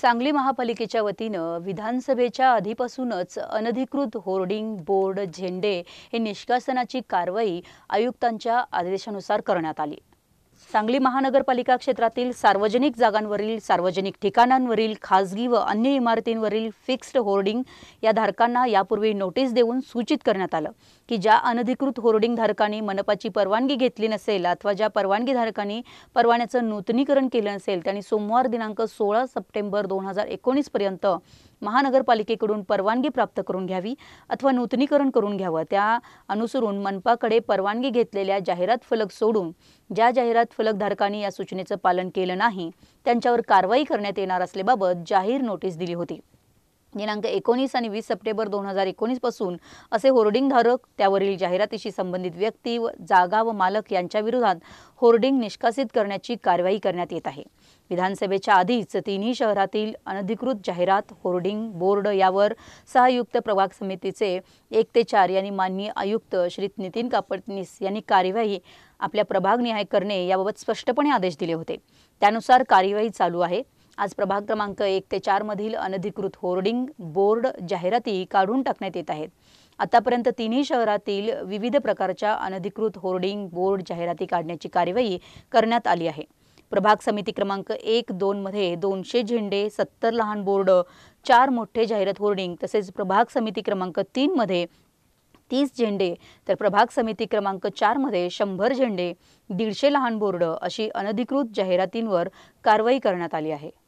सांगली महापालिकेच्या वतीनं विधानसभेच्या आधीपासूनच अनधिकृत होर्डिंग बोर्ड झेंडे हे निष्कासनाची कारवाई आयुक्तांच्या आदेशानुसार करण्यात आली सांगली महानगरपालिका क्षेत्रातील सार्वजनिक जागांवरील सार्वजनिक ठिकाणांवरील खासगी व अन्य इमारतींवरील फिक्स्ड होर्डिंग या धारकांना यापूर्वी नोटीस देऊन सूचित करण्यात आलं की ज्या अनधिकृत होर्डिंग धारकांनी मनपाची परवानगी घेतली नसेल अथवा ज्या परवानगी धारकांनी परवान्याचं नूतनीकरण केलं नसेल त्यांनी सोमवार दिनांक सोळा सप्टेंबर दोन हजार एकोणीसपर्यंत पर्यंत महानगरपालिकेकडून परवानगी प्राप्त करून घ्यावी अथवा नूतनीकरण करून घ्यावं त्या अनुसरून मनपाकडे परवानगी घेतलेल्या जाहिरात फलक सोडून ज्या जाहिरात फलकधारकांनी या सूचनेचं पालन केलं नाही त्यांच्यावर कारवाई करण्यात येणार असल्याबाबत जाहीर नोटीस दिली होती दिनांक एकोणीस आणि वीस सप्टेंबर दोन हजार एकोणीसपासून असे धारक त्यावरील जाहिरातीशी संबंधित व्यक्ती व जागा व मालक यांच्या विरोधात होर्डिंग निष्कासित करण्याची कारवाई करण्यात येत आहे विधानसभेच्या आधीच तिन्ही शहरातील अनधिकृत जाहिरात होर्डिंग बोर्ड यावर सहयुक्त प्रभाग समितीचे एक ते चार यांनी माननीय आयुक्त श्री नितीन कापडनीस यांनी कार्यवाही आपल्या प्रभागनिहाय करणे याबाबत स्पष्टपणे आदेश दिले होते त्यानुसार कार्यवाही चालू आहे आज प्रभाग क्रमांक एक ते मधील अनधिकृत होर्डिंग बोर्ड जाहिराती काढून टाकण्यात येत आहेत आतापर्यंत तिन्ही शहरातील विविध प्रकारच्या अनधिकृत होर्डिंग बोर्ड जाहिराती काढण्याची कार्यवाही करण्यात आली आहे प्रभाग समिती क्रमांक एक दोन मध्ये दोनशे झेंडे सत्तर लहान बोर्ड चार मोठे जाहिरात होर्डिंग तसेच प्रभाग समिती क्रमांक मध्ये तीस झेंडे तर प्रभाग समिती क्रमांक चारमध्ये शंभर झेंडे दीडशे लहान बोर्ड अशी अनधिकृत जाहिरातींवर कारवाई करण्यात आली आहे